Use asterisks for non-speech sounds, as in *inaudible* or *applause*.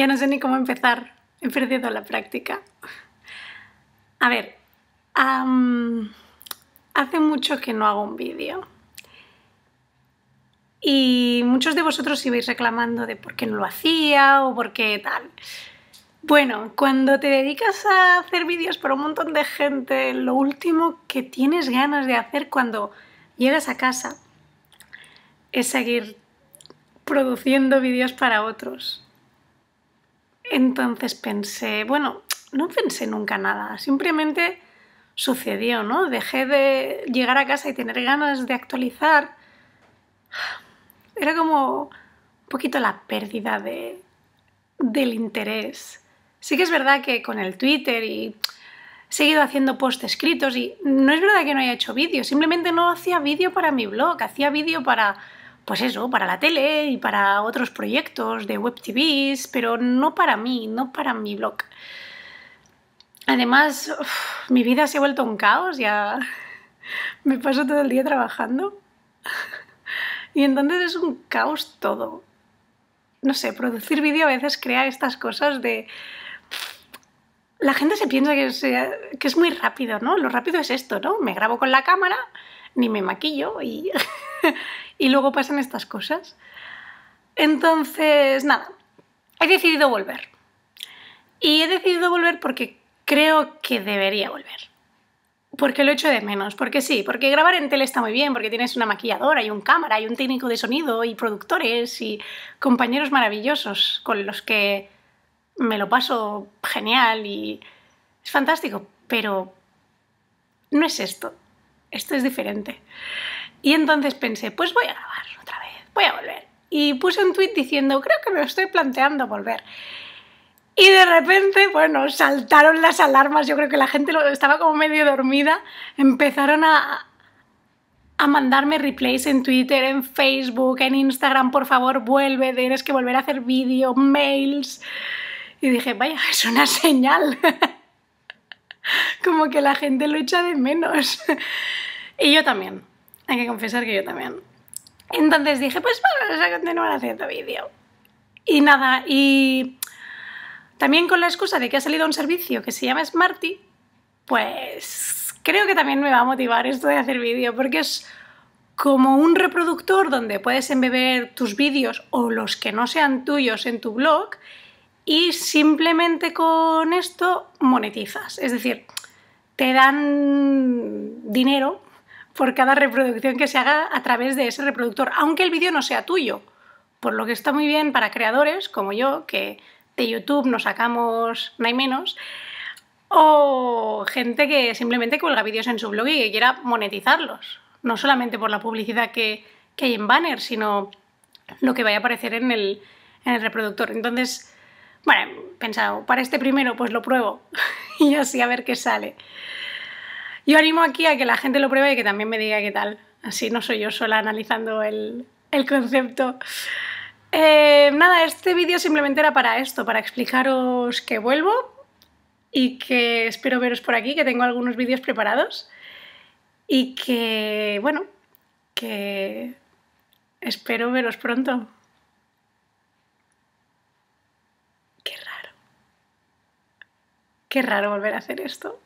Ya no sé ni cómo empezar. He perdido la práctica. A ver, hace mucho que no hago un vídeo. Y muchos de vosotros ibais reclamando de por qué no lo hacía o por qué tal. Bueno, cuando te dedicas a hacer vídeos para un montón de gente, lo último que tienes ganas de hacer cuando llegas a casa es seguir produciendo vídeos para otros. Entonces pensé, bueno, no pensé nunca nada, simplemente sucedió, ¿no? Dejé de llegar a casa y tener ganas de actualizar. Era como un poquito la pérdida de, del interés. Sí que es verdad que con el Twitter y he seguido haciendo posts escritos y no es verdad que no haya hecho vídeo, simplemente no hacía vídeo para mi blog, hacía vídeo para pues eso, para la tele y para otros proyectos de web TVs, pero no para mí, no para mi blog. Además, mi vida se ha vuelto un caos, ya *laughs* me paso todo el día trabajando. *laughs* y entonces es un caos todo. No sé, producir vídeo a veces crea estas cosas de... La gente se piensa que es, que es muy rápido, ¿no? Lo rápido es esto, ¿no? Me grabo con la cámara ni me maquillo *laughs* y, luego pasan estas cosas. Entonces, nada, he decidido volver. Y he decidido volver porque creo que debería volver. Porque lo echo de menos, porque sí, porque grabar en tele está muy bien, porque tienes una maquilladora y un cámara y un técnico de sonido y productores y compañeros maravillosos con los que me lo paso genial y es fantástico, pero no es esto esto es diferente. Y entonces pensé, pues voy a grabar otra vez, voy a volver. Y puse un tweet diciendo, creo que me estoy planteando volver. Y de repente, bueno, saltaron las alarmas, yo creo que la gente lo, estaba como medio dormida, empezaron a, a mandarme replays en Twitter, en Facebook, en Instagram, por favor, vuelve, tienes que volver a hacer vídeo, mails. Y dije, vaya, es una señal. *laughs* como que la gente lo echa de menos. *laughs* y yo también, hay que confesar que yo también. Entonces dije, pues vamos a continuar haciendo vídeo. Y nada, y también con la excusa de que ha salido un servicio que se llama Smarty, pues creo que también me va a motivar esto de hacer vídeo, porque es como un reproductor donde puedes embeber tus vídeos o los que no sean tuyos en tu blog y simplemente con esto monetizas. Es decir, te dan dinero por cada reproducción que se haga a través de ese reproductor, aunque el vídeo no sea tuyo. Por lo que está muy bien para creadores como yo, que de YouTube nos sacamos no hay menos, o gente que simplemente cuelga vídeos en su blog y que quiera monetizarlos. No solamente por la publicidad que, hay en banner, sino lo que vaya a aparecer en el, en el reproductor. Entonces, bueno, pensado, para este primero pues lo pruebo. *laughs* *laughs* y así a ver qué sale. Yo animo aquí a que la gente lo pruebe y que también me diga qué tal. Así no soy yo sola analizando el, concepto. Eh, nada, este vídeo simplemente era para esto, para explicaros que vuelvo y que espero veros por aquí, que tengo algunos vídeos preparados y que, bueno, que espero veros pronto. Qué raro volver a hacer esto.